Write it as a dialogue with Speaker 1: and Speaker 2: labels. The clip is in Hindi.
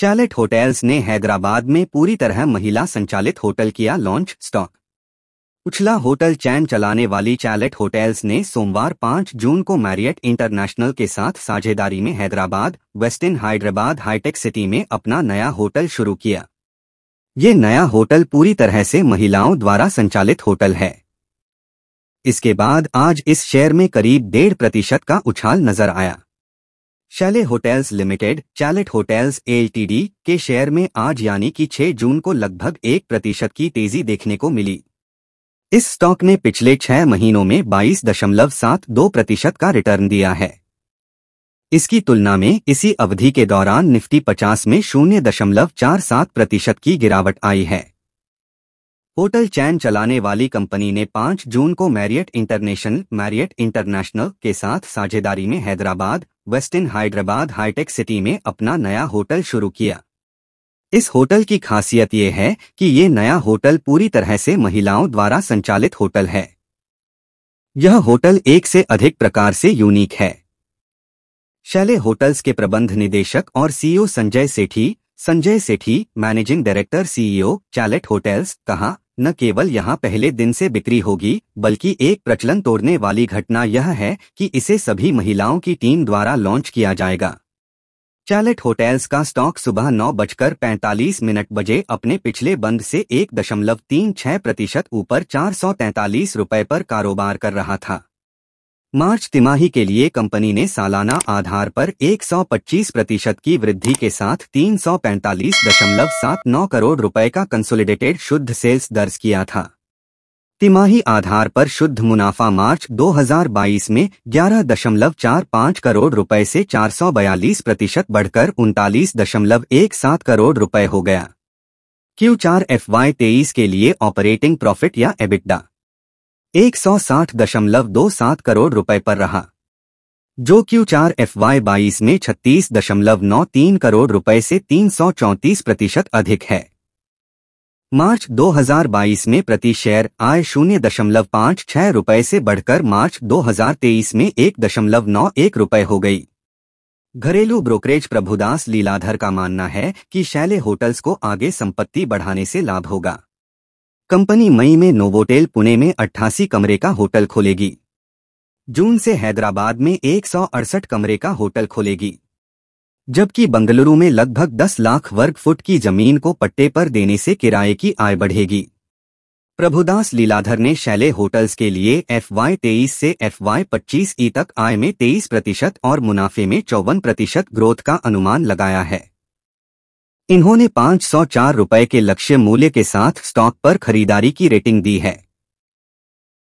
Speaker 1: चैलेट होटल्स ने हैदराबाद में पूरी तरह महिला संचालित होटल किया लॉन्च स्टॉक उछला होटल चैन चलाने वाली चैलेट होटल्स ने सोमवार 5 जून को मैरियट इंटरनेशनल के साथ साझेदारी में हैदराबाद वेस्टर्न हैदराबाद हाईटेक सिटी में अपना नया होटल शुरू किया ये नया होटल पूरी तरह से महिलाओं द्वारा संचालित होटल है इसके बाद आज इस शेयर में करीब डेढ़ प्रतिशत का उछाल नजर आया Chalet hotels limited Chalet hotels LTD के शेयर में आज यानी कि 6 जून को लगभग एक प्रतिशत की तेजी देखने को मिली इस स्टॉक ने पिछले छह महीनों में 22.72 प्रतिशत का रिटर्न दिया है इसकी तुलना में इसी अवधि के दौरान निफ्टी 50 में शून्य दशमलव चार सात प्रतिशत की गिरावट आई है होटल चैन चलाने वाली कंपनी ने 5 जून को मैरियट इंटरनेशनल मैरियट इंटरनेशनल के साथ साझेदारी में हैदराबाद वेस्टर्न हैदराबाद हाईटेक सिटी में अपना नया होटल शुरू किया इस होटल की खासियत ये है कि ये नया होटल पूरी तरह से महिलाओं द्वारा संचालित होटल है यह होटल एक से अधिक प्रकार से यूनिक है शैले होटल्स के प्रबंध निदेशक और CEO Sanjay Sethi Sanjay Sethi managing director CEO Chalet hotels कहा न केवल यहाँ पहले दिन से बिक्री होगी बल्कि एक प्रचलन तोड़ने वाली घटना यह है कि इसे सभी महिलाओं की टीम द्वारा लॉन्च किया जाएगा चैलेट होटेल्स का स्टॉक सुबह नौ बजकर पैंतालीस मिनट बजे अपने पिछले बंद से एक दशमलव तीन छह प्रतिशत ऊपर चार सौ तैंतालीस रुपये पर कारोबार कर रहा था मार्च तिमाही के लिए कंपनी ने सालाना आधार पर 125 प्रतिशत की वृद्धि के साथ 345.79 करोड़ रुपए का कंसोलिडेटेड शुद्ध सेल्स दर्ज किया था तिमाही आधार पर शुद्ध मुनाफा मार्च 2022 में 11.45 करोड़ रुपए से 442 प्रतिशत बढ़कर उनतालीस करोड़ रुपए हो गया क्यू चार एफ तेईस के लिए ऑपरेटिंग प्रॉफिट या एबिटडा एक सौ साठ दशमलव दो सात करोड़ रुपए पर रहा जो क्यू चार एफ वाई बाईस में छत्तीस दशमलव नौ तीन करोड़ रुपए से तीन सौ चौंतीस प्रतिशत अधिक है मार्च 2022 में प्रति शेयर आय शून्य दशमलव पाँच छह रुपये से बढ़कर मार्च 2023 में एक दशमलव नौ एक रुपए हो गई घरेलू ब्रोकरेज प्रभुदास लीलाधर का मानना है कि शैले होटल्स को आगे संपत्ति बढ़ाने से लाभ होगा कंपनी मई में नोवोटेल पुणे में अट्ठासी कमरे का होटल खोलेगी जून से हैदराबाद में एक कमरे का होटल खोलेगी जबकि बंगलुरु में लगभग 10 लाख वर्ग फुट की जमीन को पट्टे पर देने से किराए की आय बढ़ेगी प्रभुदास लीलाधर ने शैले होटल्स के लिए एफ वाई तेईस से एफ वाई पच्चीस ई तक आय में 23 प्रतिशत और मुनाफे में चौवन प्रतिशत ग्रोथ का अनुमान लगाया है इन्होंने 504 रुपए के लक्ष्य मूल्य के साथ स्टॉक पर खरीदारी की रेटिंग दी है